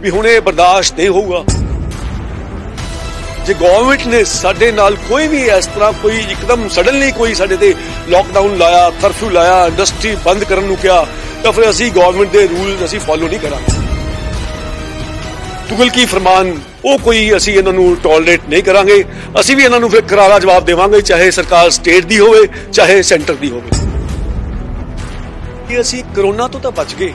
ਵੀ ਹੁਣ ਇਹ ਬਰਦਾਸ਼ਤ ਨਹੀਂ ਹੋਊਗਾ ਜੇ ਗਵਰਨਮੈਂਟ ਨੇ ਸਾਡੇ ਨਾਲ ਕੋਈ ਵੀ ਇਸ ਤਰ੍ਹਾਂ ਕੋਈ ਇੱਕਦਮ ਸਡਨਲੀ ਕੋਈ ਸਾਡੇ ਤੇ ਲਾਕਡਾਊਨ ਲਾਇਆ ਕਰਫਿਊ ਲਾਇਆ ਇੰਡਸਟਰੀ ਬੰਦ ਕਰਨ ਨੂੰ ਕਿਹਾ ਤਾਂ ਫਿਰ ਅਸੀਂ ਗਵਰਨਮੈਂਟ ਦੇ ਰੂਲ ਅਸੀਂ ਫਾਲੋ ਨਹੀਂ ਕਰਾਂਗੇ ਤੁਗਲ ਕੀ ਫਰਮਾਨ ਉਹ ਕੋਈ ਅਸੀਂ ਇਹਨਾਂ ਨੂੰ ਟੋਲਰੇਟ ਨਹੀਂ ਕਰਾਂਗੇ ਅਸੀਂ ਵੀ ਇਹਨਾਂ ਨੂੰ ਫਿਰ ਕਰਾਰਾ ਜਵਾਬ ਦੇਵਾਂਗੇ ਚਾਹੇ ਸਰਕਾਰ ਸਟੇਟ ਦੀ ਹੋਵੇ ਚਾਹੇ ਸੈਂਟਰ ਦੀ ਹੋਵੇ ਕਿ ਅਸੀਂ ਕਰੋਨਾ ਤੋਂ ਤਾਂ ਬਚ ਗਏ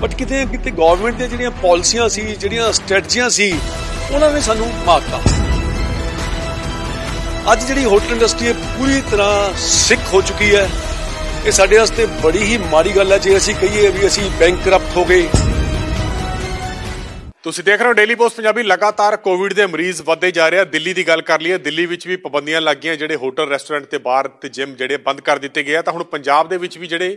ਬਟ ਕਿਤੇ ਕਿਤੇ ਗਵਰਨਮੈਂਟ ਦੀਆਂ ਜਿਹੜੀਆਂ ਪਾਲਿਸੀਆਂ ਸੀ ਜਿਹੜੀਆਂ ਸਟ੍ਰੈਟਜੀਆਂ ਸੀ ਉਹਨਾਂ ਨੇ ਸਾਨੂੰ ਮਾਰਤਾ ਅੱਜ ਜਿਹੜੀ ਹੋਟਲ ਇੰਡਸਟਰੀ ਪੂਰੀ ਤਰ੍ਹਾਂ ਸਿੱਖ ਹੋ ਚੁੱਕੀ ਹੈ ਇਹ ਸਾਡੇ ਵਾਸਤੇ ਬੜੀ ਹੀ ਮਾੜੀ ਗੱਲ ਹੈ ਜੇ ਅਸੀਂ ਕਹੀਏ ਵੀ ਅਸੀਂ ਬੈਂਕਰਪਟ ਹੋ ਗਏ ਤੁਸੀਂ ਦੇਖ ਰਹੇ ਹੋ ਡੇਲੀ ਪੋਸਟ ਪੰਜਾਬੀ ਲਗਾਤਾਰ ਕੋਵਿਡ ਦੇ ਮਰੀਜ਼ ਵੱਧੇ ਜਾ ਰਹੇ ਆ ਦਿੱਲੀ ਦੀ ਗੱਲ ਕਰ ਲਈਏ ਦਿੱਲੀ ਵਿੱਚ ਵੀ ਪਾਬੰਦੀਆਂ ਲੱਗੀਆਂ ਜਿਹੜੇ ਹੋਟਲ ਰੈਸਟੋਰੈਂਟ ਤੇ ਬਾਰ ਤੇ ਜਿਮ ਜਿਹੜੇ ਬੰਦ ਕਰ ਦਿੱਤੇ ਗਏ ਆ ਤਾਂ ਹੁਣ ਪੰਜਾਬ ਦੇ ਵਿੱਚ ਵੀ ਜਿਹੜੇ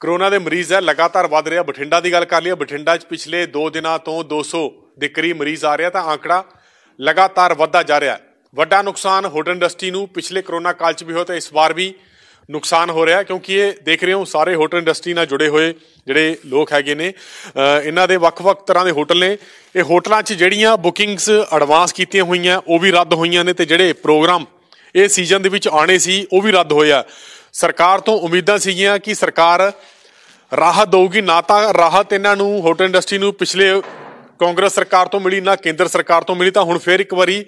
ਕਰੋਨਾ ਦੇ ਮਰੀਜ਼ ਹੈ ਲਗਾਤਾਰ ਵਧ ਰਿਹਾ ਬਠਿੰਡਾ ਦੀ ਗੱਲ ਕਰ ਲਈਏ ਬਠਿੰਡਾ 'ਚ ਪਿਛਲੇ 2 ਦਿਨਾਂ ਤੋਂ 200 ਦੇ ਕਰੀਬ ਮਰੀਜ਼ ਆ ਰਿਹਾ ਤਾਂ ਆંકੜਾ ਲਗਾਤਾਰ ਵੱਧਦਾ ਜਾ ਰਿਹਾ ਹੈ ਵੱਡਾ ਨੁਕਸਾਨ ਹੋਟਲ ਇੰਡਸਟਰੀ ਨੂੰ ਪਿਛਲੇ ਕਰੋਨਾ ਕਾਲ 'ਚ ਵੀ ਹੋਇਆ ਤਾਂ ਇਸ ਵਾਰ ਵੀ ਨੁਕਸਾਨ ਹੋ ਰਿਹਾ ਕਿਉਂਕਿ ਇਹ ਦੇਖ ਰਹੇ ਹੋ ਸਾਰੇ ਹੋਟਲ ਇੰਡਸਟਰੀ ਨਾਲ ਜੁੜੇ ਹੋਏ ਜਿਹੜੇ ਲੋਕ ਹੈਗੇ ਨੇ ਇਹਨਾਂ ਦੇ ਵੱਖ-ਵੱਖ ਤਰ੍ਹਾਂ ਦੇ ਹੋਟਲ ਨੇ ਇਹ ਹੋਟਲਾਂ 'ਚ ਜਿਹੜੀਆਂ ਬੁਕਿੰਗਸ ਐਡਵਾਂਸ ਕੀਤੀਆਂ ਹੋਈਆਂ ਉਹ ਵੀ ਰੱਦ ਹੋਈਆਂ ਨੇ ਤੇ ਜਿਹੜੇ ਪ੍ਰੋਗਰਾਮ ਇਹ ਸੀਜ਼ਨ ਦੇ ਵਿੱਚ ਆਣੇ ਸੀ ਉਹ ਵੀ ਰੱਦ ਹੋਇਆ ਸਰਕਾਰ ਤੋਂ ਉਮੀਦਾਂ ਸੀਗੀਆਂ ਕਿ ਸਰਕਾਰ ਰਾਹਤ ਦੇਊਗੀ ਨਾ ਤਾਂ ਰਾਹਤ ਇਹਨਾਂ ਨੂੰ ਹੋਟਲ ਇੰਡਸਟਰੀ ਨੂੰ ਪਿਛਲੇ ਕਾਂਗਰਸ ਸਰਕਾਰ ਤੋਂ ਮਿਲੀ ਨਾ ਕੇਂਦਰ ਸਰਕਾਰ ਤੋਂ ਮਿਲੀ ਤਾਂ ਹੁਣ ਫੇਰ ਇੱਕ ਵਾਰੀ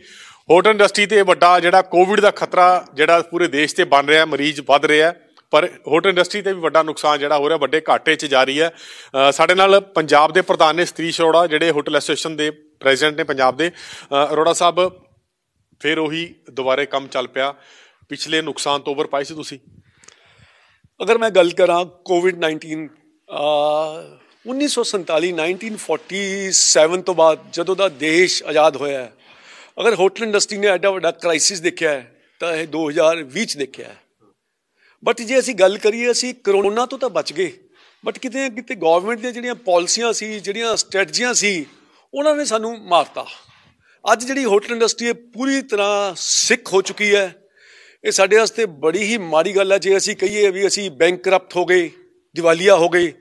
ਹੋਟਲ ਇੰਡਸਟਰੀ ਤੇ ਵੱਡਾ ਜਿਹੜਾ ਕੋਵਿਡ ਦਾ ਖਤਰਾ ਜਿਹੜਾ ਪੂਰੇ ਦੇਸ਼ ਤੇ ਬਣ ਰਿਹਾ ਮਰੀਜ਼ ਵੱਧ ਰਿਹਾ ਪਰ ਹੋਟਲ ਇੰਡਸਟਰੀ ਤੇ ਵੀ ਵੱਡਾ ਨੁਕਸਾਨ ਜਿਹੜਾ ਹੋ ਰਿਹਾ ਵੱਡੇ ਘਾਟੇ 'ਚ ਜਾ ਰਹੀ ਹੈ ਸਾਡੇ ਨਾਲ ਪੰਜਾਬ ਦੇ ਪ੍ਰਧਾਨ ਨੇ ਸਤਰੀ ਸ਼ੋੜਾ ਜਿਹੜੇ ਹੋਟਲ ਐਸੋਸੀਏਸ਼ਨ ਦੇ ਪ੍ਰੈਜ਼ੀਡੈਂਟ ਨੇ ਪੰਜਾਬ ਦੇ ਅਰੋੜਾ ਸਾਹਿਬ ਫੇਰ ਉਹੀ ਦੁਬਾਰੇ ਕੰਮ ਚੱਲ ਪਿਆ ਪਿਛਲੇ ਨੁਕਸਾਨ ਤੋਂ ਓਵਰ ਪਾਈ ਸੀ ਤੁਸੀਂ ਅਗਰ ਮੈਂ ਗੱਲ ਕਰਾਂ ਕੋਵਿਡ 19 ਆ 1947 1947 ਤੋਂ ਬਾਅਦ ਜਦੋਂ ਦਾ ਦੇਸ਼ ਆਜ਼ਾਦ ਹੋਇਆ ਹੈ ਅਗਰ ਹੋਟਲ ਇੰਡਸਟਰੀ ਨੇ ਐਡਾ ਵੱਡਾ ਕ੍ਰਾਈਸਿਸ ਦੇਖਿਆ ਹੈ ਤਾਂ ਇਹ 2020 ਵਿੱਚ ਦੇਖਿਆ ਹੈ ਬਟ ਜੇ ਅਸੀਂ ਗੱਲ ਕਰੀਏ ਅਸੀਂ ਕਰੋਨਾ ਤੋਂ ਤਾਂ ਬਚ ਗਏ ਬਟ ਕਿਤੇ ਕਿਤੇ ਗਵਰਨਮੈਂਟ ਦੀਆਂ ਜਿਹੜੀਆਂ ਪਾਲਿਸੀਆਂ ਸੀ ਜਿਹੜੀਆਂ ਸਟ੍ਰੈਟਜੀਆਂ ਸੀ ਉਹਨਾਂ ਨੇ ਸਾਨੂੰ ਮਾਰਤਾ ਅੱਜ ਜਿਹੜੀ ਹੋਟਲ ਇੰਡਸਟਰੀ ਹੈ ਪੂਰੀ ਤਰ੍ਹਾਂ ਸਿੱਖ ਹੋ ਚੁੱਕੀ ਹੈ ਇਹ ਸਾਡੇ ਵਾਸਤੇ ਬੜੀ ਹੀ ਮਾੜੀ ਗੱਲ ਹੈ ਜੇ ਅਸੀਂ ਕਹੀਏ ਵੀ ਅਸੀਂ ਬੈਂਕਰਪਟ ਹੋ ਗਏ ਦਿਵਾਲੀਆ ਹੋ ਗਏ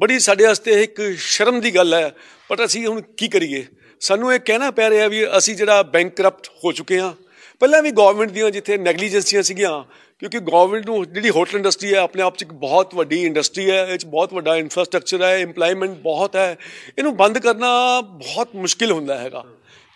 ਬੜੀ ਸਾਡੇ ਵਾਸਤੇ ਇੱਕ ਸ਼ਰਮ ਦੀ ਗੱਲ ਹੈ ਪਰ ਅਸੀਂ ਹੁਣ ਕੀ ਕਰੀਏ ਸਾਨੂੰ ਇਹ ਕਹਿਣਾ ਪੈ ਰਿਹਾ ਵੀ ਅਸੀਂ ਜਿਹੜਾ ਬੈਂਕਰਪਟ ਹੋ ਚੁੱਕੇ ਹਾਂ ਪਹਿਲਾਂ ਵੀ ਗਵਰਨਮੈਂਟ ਦੀਆਂ ਜਿੱਥੇ ਨੈਗਲੀਜੈਂਸੀਆਂ ਸੀਗੀਆਂ ਕਿਉਂਕਿ ਗਵਰਨਮੈਂਟ ਨੂੰ ਜਿਹੜੀ ਹੋਟਲ ਇੰਡਸਟਰੀ ਹੈ ਆਪਣੇ ਆਪ 'ਚ ਇੱਕ ਬਹੁਤ ਵੱਡੀ ਇੰਡਸਟਰੀ ਹੈ ਇਹ 'ਚ ਬਹੁਤ ਵੱਡਾ ਇਨਫਰਾਸਟ੍ਰਕਚਰ ਹੈ ਏਮਪਲੋਇਮੈਂਟ ਬਹੁਤ ਹੈ ਇਹਨੂੰ ਬੰਦ ਕਰਨਾ ਬਹੁਤ ਮੁਸ਼ਕਿਲ ਹੁੰਦਾ ਹੈਗਾ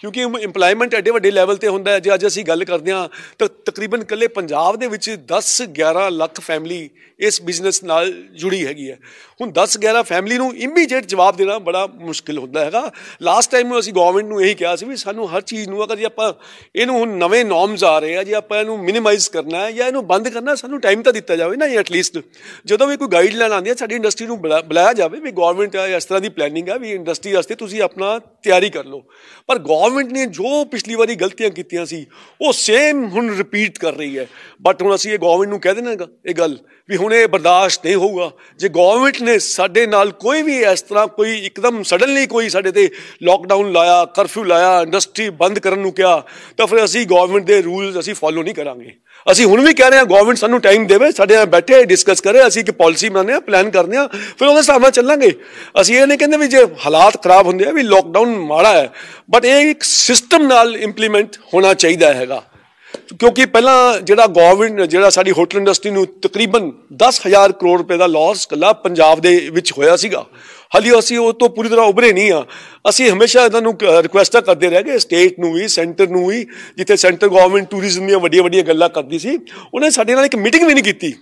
ਕਿਉਂਕਿ ਇੰਪਲੋਇਮੈਂਟ ਐਡੇ ਵੱਡੇ ਲੈਵਲ ਤੇ ਹੁੰਦਾ ਜੇ ਅੱਜ ਅਸੀਂ ਗੱਲ ਕਰਦੇ ਹਾਂ ਤਾਂ ਤਕਰੀਬਨ ਕੱਲੇ ਪੰਜਾਬ ਦੇ ਵਿੱਚ 10 11 ਲੱਖ ਫੈਮਿਲੀ ਇਸ ਬਿਜ਼ਨਸ ਨਾਲ ਜੁੜੀ ਹੈਗੀ ਹੈ ਹੁਣ 10 11 ਫੈਮਿਲੀ ਨੂੰ ਇਮੀਡੀਏਟ ਜਵਾਬ ਦੇਣਾ ਬੜਾ ਮੁਸ਼ਕਿਲ ਹੁੰਦਾ ਹੈਗਾ ਲਾਸਟ ਟਾਈਮ ਨੂੰ ਅਸੀਂ ਗਵਰਨਮੈਂਟ ਨੂੰ ਇਹੀ ਕਿਹਾ ਸੀ ਵੀ ਸਾਨੂੰ ਹਰ ਚੀਜ਼ ਨੂੰ ਅਗਰ ਜੇ ਆਪਾਂ ਇਹਨੂੰ ਹੁਣ ਨਵੇਂ ਨਾਰਮਸ ਆ ਰਹੇ ਆ ਜੇ ਆਪਾਂ ਇਹਨੂੰ ਮਿਨੀਮਾਈਜ਼ ਕਰਨਾ ਹੈ ਜਾਂ ਇਹਨੂੰ ਬੰਦ ਕਰਨਾ ਸਾਨੂੰ ਟਾਈਮ ਤਾਂ ਦਿੱਤਾ ਜਾਵੇ ਨਾ ਐਟਲੀਸਟ ਜਦੋਂ ਵੀ ਕੋਈ ਗਾਈਡਲਾਈਨ ਆਉਂਦੀ ਹੈ ਸਾਡੀ ਇੰਡਸਟਰੀ ਨੂੰ ਬੁਲਾਇਆ ਜਾਵੇ ਵੀ ਗਵਰਨਮੈਂਟ ਇਸ ਤਰ੍ਹਾਂ ਦੀ ਪਲੈਨਿੰਗ ਆ ਵੀ ਇੰਡਸਟਰੀ ਵਾਸਤੇ ਤੁਸੀਂ ਆਪਣਾ ਤਿਆਰੀ ਕਰ ਲਓ ਪਰ ਗਵਰਨਮੈਂਟ ਨੇ ਜੋ ਪਿਛਲੀ ਵਾਰੀ ਗਲਤੀਆਂ ਕੀਤੀਆਂ ਸੀ ਉਹ ਸੇਮ ਹੁਣ ਰਿਪੀਟ ਕਰ ਰਹੀ ਹੈ ਬਟ ਹੁਣ ਅਸੀਂ ਇਹ ਗਵਰਨਮੈਂਟ ਨੂੰ ਕਹਿ ਦੇਣਾਗਾ ਇਹ ਗੱਲ ਵੀ ਹੁਣ ਇਹ ਬਰਦਾਸ਼ਤ ਨਹੀਂ ਹੋਊਗਾ ਜੇ ਗਵਰਨਮੈਂਟ ਨੇ ਸਾਡੇ ਨਾਲ ਕੋਈ ਵੀ ਇਸ ਤਰ੍ਹਾਂ ਕੋਈ ਇੱਕਦਮ ਸਡਨਲੀ ਕੋਈ ਸਾਡੇ ਤੇ ਲਾਕਡਾਊਨ ਲਾਇਆ ਕਰਫਿਊ ਲਾਇਆ ਇੰਡਸਟਰੀ ਬੰਦ ਕਰਨ ਨੂੰ ਕਿਹਾ ਤਾਂ ਫਿਰ ਅਸੀਂ ਗਵਰਨਮੈਂਟ ਦੇ ਰੂਲਸ ਅਸੀਂ ਫਾਲੋ ਨਹੀਂ ਕਰਾਂਗੇ ਅਸੀਂ ਹੁਣ ਵੀ ਕਹਿ ਰਹੇ ਹਾਂ ਗਵਰਨਮੈਂਟ ਸਾਨੂੰ ਟਾਈਮ ਦੇਵੇ ਸਾਡੇ ਨਾਲ ਬੈਠੇ ਡਿਸਕਸ ਕਰੇ ਅਸੀਂ ਕਿ ਪਾਲਿਸੀ ਬਣਾਉਂਦੇ ਆ ਪਲਾਨ ਕਰਦੇ ਆ ਫਿਰ ਉਹਦੇ ਹਿਸਾਬ ਨਾਲ ਚੱਲਾਂਗੇ ਅਸੀਂ ਇਹ ਨਹੀਂ ਕਹਿੰਦੇ ਵੀ ਜੇ ਹਾਲਾਤ ਖਰਾਬ ਹੁੰਦੇ ਆ ਵੀ ਲੋਕਡਾਊਨ ਮਾੜਾ ਹੈ ਬਟ ਇਹ ਇੱਕ ਸਿਸਟਮ ਨਾਲ ਇੰਪਲੀਮੈਂਟ ਹੋਣਾ ਚਾਹੀਦਾ ਹੈਗਾ ਕਿਉਂਕਿ ਪਹਿਲਾਂ ਜਿਹੜਾ ਗਵਰਨਮੈਂਟ ਜਿਹੜਾ ਸਾਡੀ ਹੋਟਲ ਇੰਡਸਟਰੀ ਨੂੰ ਤਕਰੀਬਨ 10000 ਕਰੋੜ ਰੁਪਏ ਦਾ ਲਾਸ ਕੱਲਾ ਪੰਜਾਬ ਦੇ ਵਿੱਚ ਹੋਇਆ ਸੀਗਾ ਹਲੀ ਅਸੀਂ ਉਹ ਤੋਂ ਪੂਰੀ ਤਰ੍ਹਾਂ ਉਭਰੇ ਨਹੀਂ ਆ ਅਸੀਂ ਹਮੇਸ਼ਾ ਇਹਨਾਂ ਨੂੰ ਰਿਕੁਐਸਟਾਂ ਕਰਦੇ ਰਹੇ ਗਏ ਸਟੇਟ ਨੂੰ ਵੀ ਸੈਂਟਰ ਨੂੰ ਵੀ ਜਿੱਥੇ ਸੈਂਟਰ ਗਵਰਨਮੈਂਟ ਟੂਰਿਜ਼ਮ ਦੀਆਂ ਵੱਡੀਆਂ ਵੱਡੀਆਂ ਗੱਲਾਂ ਕਰਦੀ ਸੀ ਉਹਨੇ ਸਾਡੇ ਨਾਲ ਇੱਕ ਮੀਟਿੰਗ ਵੀ ਨਹੀਂ ਕੀਤੀ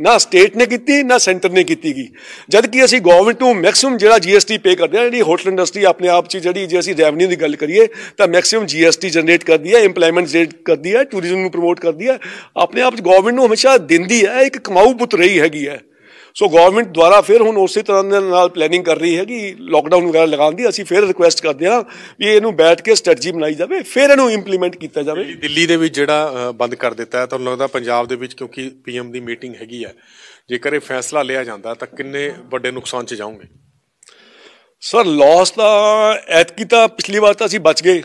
ਨਾ ਸਟੇਟ ਨੇ ਕੀਤੀ ਨਾ ਸੈਂਟਰ ਨੇ ਕੀਤੀ ਗਈ ਜਦ ਕਿ ਅਸੀਂ ਗਵਰਨਮੈਂਟ ਨੂੰ ਮੈਕਸਿਮਮ ਜਿਹੜਾ ਜੀਐਸਟੀ ਪੇ ਕਰਦੇ ਆ ਜਿਹੜੀ ਹੋਟਲ ਇੰਡਸਟਰੀ ਆਪਣੇ ਆਪ 'ਚ ਜਿਹੜੀ ਜੇ ਅਸੀਂ ਰੈਵਨਿਊ ਦੀ ਗੱਲ ਕਰੀਏ ਤਾਂ ਮੈਕਸਿਮਮ ਜੀਐਸਟੀ ਜਨਰੇਟ ਕਰਦੀ ਹੈ ਏਮਪਲੋਇਮੈਂਟ ਜਨਰੇਟ ਕਰਦੀ ਹੈ ਟੂਰਿਜ਼ਮ ਨੂੰ ਪ੍ਰਮੋਟ ਕਰਦੀ ਹੈ ਆਪਣੇ ਆਪ 'ਚ ਗਵਰਨਮੈਂਟ ਨੂੰ ਹਮੇਸ਼ਾ ਦਿੰਦੀ ਹੈ ਇੱਕ ਕਮਾਊ ਪੁੱਤ ਰਹੀ ਹੈਗੀ ਹੈ ਸੋ ਗਵਰਨਮੈਂਟ ਦੁਆਰਾ ਫਿਰ ਹੁਣ ਉਸੇ ਤਰ੍ਹਾਂ ਦੇ ਨਾਲ ਪਲੈਨਿੰਗ ਕਰ ਰਹੀ ਹੈ ਕਿ ਲੋਕਡਾਊਨ ਵਗੈਰਾ ਲਗਾਉਣ ਦੀ ਅਸੀਂ ਫਿਰ ਰਿਕੁਐਸਟ ਕਰਦੇ ਹਾਂ ਵੀ ਇਹਨੂੰ ਬੈਠ ਕੇ ਸਟ੍ਰੈਟਜੀ ਬਣਾਈ ਜਾਵੇ ਫਿਰ ਇਹਨੂੰ ਇੰਪਲੀਮੈਂਟ ਕੀਤਾ ਜਾਵੇ ਦਿੱਲੀ ਦੇ ਵਿੱਚ ਜਿਹੜਾ ਬੰਦ ਕਰ ਦਿੱਤਾ ਹੈ ਤੁਹਾਨੂੰ ਲੱਗਦਾ ਪੰਜਾਬ ਦੇ ਵਿੱਚ ਕਿਉਂਕਿ ਪੀਐਮ ਦੀ ਮੀਟਿੰਗ ਹੈਗੀ ਹੈ ਜੇਕਰ ਇਹ ਫੈਸਲਾ ਲਿਆ ਜਾਂਦਾ ਤਾਂ ਕਿੰਨੇ ਵੱਡੇ ਨੁਕਸਾਨ 'ਚ ਜਾਓਗੇ ਸਰ ਲਾਸ ਦਾ ਐਤਕੀ ਤਾਂ ਪਿਛਲੀ ਵਾਰ ਤਾਂ ਅਸੀਂ ਬਚ ਗਏ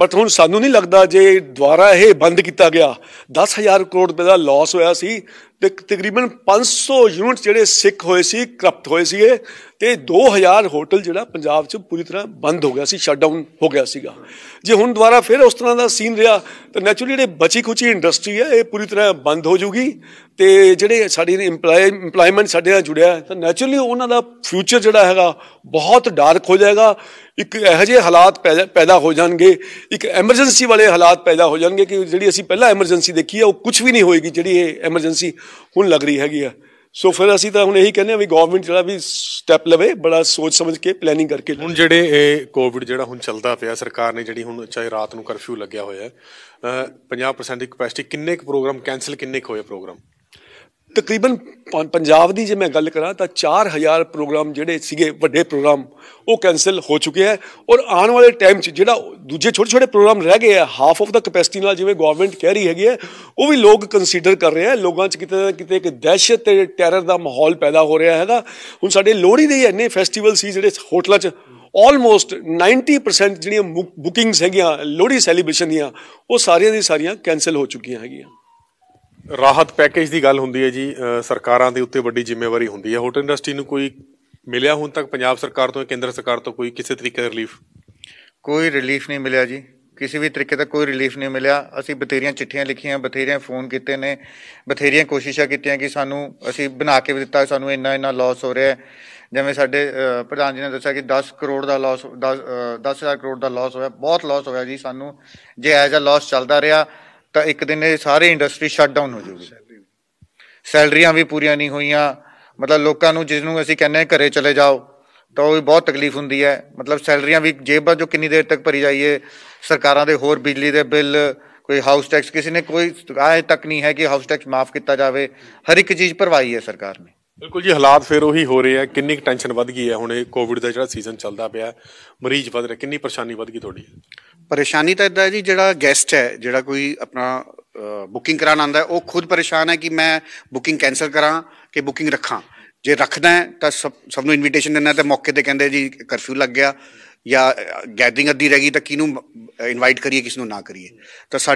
ਬਟ ਹੁਣ ਸਾਨੂੰ ਨਹੀਂ ਲੱਗਦਾ ਜੇ ਦੁਆਰਾ ਇਹ ਬੰਦ ਕੀਤਾ ਗਿਆ 10000 ਕਰੋੜ ਰੁਪਏ ਦਾ ਲਾਸ ਹੋਇਆ ਸੀ ਤੇ ਤਕਰੀਬਨ 500 ਯੂਨਿਟ ਜਿਹੜੇ ਸਿੱਖ ਹੋਏ ਸੀ ਕਰਪਟ ਹੋਏ ਸੀਗੇ ਤੇ 2000 ਹੋਟਲ ਜਿਹੜਾ ਪੰਜਾਬ 'ਚ ਪੂਰੀ ਤਰ੍ਹਾਂ ਬੰਦ ਹੋ ਗਿਆ ਸੀ ਸ਼ਟਡਾਊਨ ਹੋ ਗਿਆ ਸੀਗਾ ਜੇ ਹੁਣ ਦੁਬਾਰਾ ਫਿਰ ਉਸ ਤਰ੍ਹਾਂ ਦਾ ਸੀਨ ਰਿਹਾ ਤਾਂ ਨੈਚੁਰਲੀ ਜਿਹੜੇ ਬਚੀ ਖੁਚੀ ਇੰਡਸਟਰੀ ਹੈ ਇਹ ਪੂਰੀ ਤਰ੍ਹਾਂ ਬੰਦ ਹੋ ਜੂਗੀ ਤੇ ਜਿਹੜੇ ਸਾਡੀ ਇੰਪਲਾਈਮੈਂਟ ਸਾਡੇ ਨਾਲ ਜੁੜਿਆ ਤਾਂ ਨੈਚੁਰਲੀ ਉਹਨਾਂ ਦਾ ਫਿਊਚਰ ਜਿਹੜਾ ਹੈਗਾ ਬਹੁਤ ਡਾਰਕ ਹੋ ਜਾਏਗਾ ਇੱਕ ਇਹੋ ਜਿਹੇ ਹਾਲਾਤ ਪੈਦਾ ਹੋ ਜਾਣਗੇ ਇੱਕ ਐਮਰਜੈਂਸੀ ਵਾਲੇ ਹਾਲਾਤ ਪੈਦਾ ਹੋ ਜਾਣਗੇ ਕਿ ਜਿਹੜੀ ਅਸੀਂ ਪਹਿਲਾਂ ਐਮਰਜੈਂਸੀ ਦੇਖੀ ਹੈ ਉਹ ਕੁਝ ਵੀ ਨਹੀਂ ਹੋਏਗੀ ਜਿਹੜੀ ਇਹ ਐਮਰਜੈਂਸੀ ਹੁਣ ਲੱਗ ਰਹੀ ਹੈਗੀ ਆ ਸੋ ਫਿਰ ਅਸੀਂ ਤਾਂ ਹੁਣ ਇਹੀ ਕਹਿੰਦੇ ਆ ਵੀ ਗਵਰਨਮੈਂਟ ਜਿਹੜਾ ਵੀ ਸਟੈਪ ਲਵੇ ਬੜਾ ਸੋਚ ਸਮਝ ਕੇ ਪਲੈਨਿੰਗ ਕਰਕੇ ਹੁਣ ਜਿਹੜੇ ਇਹ ਕੋਵਿਡ ਜਿਹੜਾ ਹੁਣ ਚੱਲਦਾ ਪਿਆ ਸਰਕਾਰ ਨੇ ਜਿਹੜੀ ਹੁਣ ਚਾਹੇ ਰਾਤ ਨੂੰ ਕਰਫਿਊ ਲੱਗਿਆ ਹੋਇਆ ਹੈ 50% ਦੀ ਕਪੈਸਿਟੀ ਕਿੰਨੇ ਕੁ ਪ੍ਰੋਗਰਾਮ ਕੈਨਸਲ ਕਿੰਨੇ ਕੁ ਹੋਏ ਪ੍ਰੋਗਰਾਮ ਤਕਰੀਬਨ ਪੰਜਾਬ ਦੀ ਜੇ ਮੈਂ ਗੱਲ ਕਰਾਂ ਤਾਂ 4000 ਪ੍ਰੋਗਰਾਮ ਜਿਹੜੇ ਸੀਗੇ ਵੱਡੇ ਪ੍ਰੋਗਰਾਮ ਉਹ ਕੈਨਸਲ ਹੋ ਚੁੱਕੇ ਆ ਔਰ ਆਉਣ ਵਾਲੇ ਟਾਈਮ 'ਚ ਜਿਹੜਾ ਦੂਜੇ ਛੋਟੇ ਛੋਟੇ ਪ੍ਰੋਗਰਾਮ ਰਹਿ ਗਏ ਆ ਹਾਫ ਆਫ ਦਾ ਕਪੈਸਿਟੀ ਨਾਲ ਜਿਵੇਂ ਗਵਰਨਮੈਂਟ ਕਹਿ ਰਹੀ ਹੈਗੀ ਹੈ ਉਹ ਵੀ ਲੋਕ ਕੰਸੀਡਰ ਕਰ ਰਹੇ ਆ ਲੋਕਾਂ 'ਚ ਕਿਤੇ ਨਾ ਕਿਤੇ ਇੱਕ ਦਹਿਸ਼ਤ ਤੇ ਟੈਰਰ ਦਾ ਮਾਹੌਲ ਪੈਦਾ ਹੋ ਰਿਹਾ ਹੈਗਾ ਹੁਣ ਸਾਡੇ ਲੋਹੜੀ ਦੇ ਇੰਨੇ ਫੈਸਟੀਵਲ ਸੀ ਜਿਹੜੇ ਹੋਟਲਾਂ 'ਚ ਆਲਮੋਸਟ 90% ਜਿਹੜੀਆਂ ਬੁਕਿੰਗਸ ਹੈਗੀਆਂ ਲੋਹੜੀ ਸੈਲੀਬ੍ਰੇਸ਼ਨ ਦੀਆਂ ਉਹ ਸਾਰੀਆਂ ਦੀ ਸਾਰੀਆਂ ਕੈਨਸਲ ਹੋ ਚੁੱਕੀਆਂ ਹੈਗੀਆਂ ਰਾਹਤ ਪੈਕੇਜ ਦੀ ਗੱਲ ਹੁੰਦੀ ਹੈ ਜੀ ਸਰਕਾਰਾਂ ਦੇ ਉੱਤੇ ਵੱਡੀ ਜ਼ਿੰਮੇਵਾਰੀ ਹੁੰਦੀ ਹੈ ਹੋਟਲ ਇੰਡਸਟਰੀ ਨੂੰ ਕੋਈ ਮਿਲਿਆ ਹੁਣ ਤੱਕ ਪੰਜਾਬ ਸਰਕਾਰ ਤੋਂ ਕੇਂਦਰ ਸਰਕਾਰ ਤੋਂ ਕੋਈ ਕਿਸੇ ਤਰੀਕੇ ਦਾ ਰਿਲੀਫ ਕੋਈ ਰਿਲੀਫ ਨਹੀਂ ਮਿਲਿਆ ਜੀ ਕਿਸੇ ਵੀ ਤਰੀਕੇ ਦਾ ਕੋਈ ਰਿਲੀਫ ਨਹੀਂ ਮਿਲਿਆ ਅਸੀਂ ਬਥੇਰੀਆਂ ਚਿੱਠੀਆਂ ਲਿਖੀਆਂ ਬਥੇਰੀਆਂ ਫੋਨ ਕੀਤੇ ਨੇ ਬਥੇਰੀਆਂ ਕੋਸ਼ਿਸ਼ਾਂ ਕੀਤੀਆਂ ਕਿ ਸਾਨੂੰ ਅਸੀਂ ਬਣਾ ਕੇ ਦਿੱਤਾ ਸਾਨੂੰ ਇੰਨਾ ਇੰਨਾ ਲਾਸ ਹੋ ਰਿਹਾ ਜਿਵੇਂ ਸਾਡੇ ਪ੍ਰਧਾਨ ਜੀ ਨੇ ਦੱਸਿਆ ਕਿ 10 ਕਰੋੜ ਦਾ ਲਾਸ 10000 ਕਰੋੜ ਦਾ ਲਾਸ ਹੋਇਆ ਬਹੁਤ ਲਾਸ ਹੋਇਆ ਜੀ ਸਾਨੂੰ ਜੇ ਐਜ਼ ਅ ਲਾਸ ਚੱਲਦਾ ਰਿਹਾ ਤਾਂ ਇੱਕ ਦਿਨ ਇਹ ਸਾਰੇ ਇੰਡਸਟਰੀ ਸ਼ਟ ਡਾਊਨ ਹੋ ਜਾਊਗੀ ਸੈਲਰੀਆਂ ਵੀ ਪੂਰੀਆਂ ਨਹੀਂ ਹੋਈਆਂ ਮਤਲਬ ਲੋਕਾਂ ਨੂੰ ਜਿਸ ਨੂੰ ਅਸੀਂ ਕਹਿੰਦੇ ਘਰੇ ਚਲੇ ਜਾਓ ਤਾਂ ਉਹ ਬਹੁਤ ਤਕਲੀਫ ਹੁੰਦੀ ਹੈ ਮਤਲਬ ਸੈਲਰੀਆਂ ਵੀ ਜੇਬਾਂ ਜੋ ਕਿੰਨੀ ਦੇਰ ਤੱਕ ਭਰੀ ਜਾਈਏ ਸਰਕਾਰਾਂ ਦੇ ਹੋਰ ਬਿਜਲੀ ਦੇ ਬਿੱਲ ਕੋਈ ਹਾਊਸ ਟੈਕਸ ਕਿਸੇ ਨੇ ਕੋਈ ਆਏ ਤੱਕ ਨਹੀਂ ਹੈ ਕਿ ਹਾਊਸ ਟੈਕਸ ਮਾਫ ਕੀਤਾ ਜਾਵੇ ਹਰ ਇੱਕ ਚੀਜ਼ ਭਰਵਾਈ ਹੈ ਸਰਕਾਰ ਨੇ ਬਿਲਕੁਲ ਜੀ ਹਾਲਾਤ ਫਿਰ ਉਹੀ ਹੋ ਰਹੇ ਆ ਕਿੰਨੀ ਟੈਨਸ਼ਨ ਵੱਧ ਗਈ ਹੈ ਹੁਣ ਇਹ ਕੋਵਿਡ ਦਾ ਜਿਹੜਾ ਸੀਜ਼ਨ ਚੱਲਦਾ ਪਿਆ ਮਰੀਜ਼ ਵੱਧ ਰਿਹਾ ਕਿੰਨੀ ਪਰੇਸ਼ਾਨੀ ਵੱਧ ਗਈ ਤੁਹਾਡੀ ਪਰੇਸ਼ਾਨੀ ਤਾਂ ਇਦਾਂ ਹੈ ਜੀ ਜਿਹੜਾ ਗੈਸਟ ਹੈ ਜਿਹੜਾ ਕੋਈ ਆਪਣਾ ਬੁਕਿੰਗ ਕਰਾਣ ਆਂਦਾ ਹੈ ਉਹ ਖੁਦ ਪਰੇਸ਼ਾਨ ਹੈ ਕਿ ਮੈਂ ਬੁਕਿੰਗ ਕੈਨਸਲ ਕਰਾਂ ਕਿ ਬੁਕਿੰਗ ਰੱਖਾਂ ਜੇ ਰੱਖਦਾ ਤਾਂ ਸਭ ਸਭ ਨੂੰ ਇਨਵੀਟੇਸ਼ਨ ਦੇਣਾ ਤੇ ਮੌਕੇ ਤੇ ਕਹਿੰਦੇ ਜੀ ਕਰਫਿਊ ਲੱਗ ਗਿਆ ਜਾਂ ਗੈਦਰਿੰਗ ਅੱਧੀ ਰਹਿ ਗਈ ਤਾਂ ਕਿਹਨੂੰ ਇਨਵਾਈਟ ਕਰੀਏ ਕਿਸ ਨੂੰ ਨਾ ਕਰੀਏ ਤਾਂ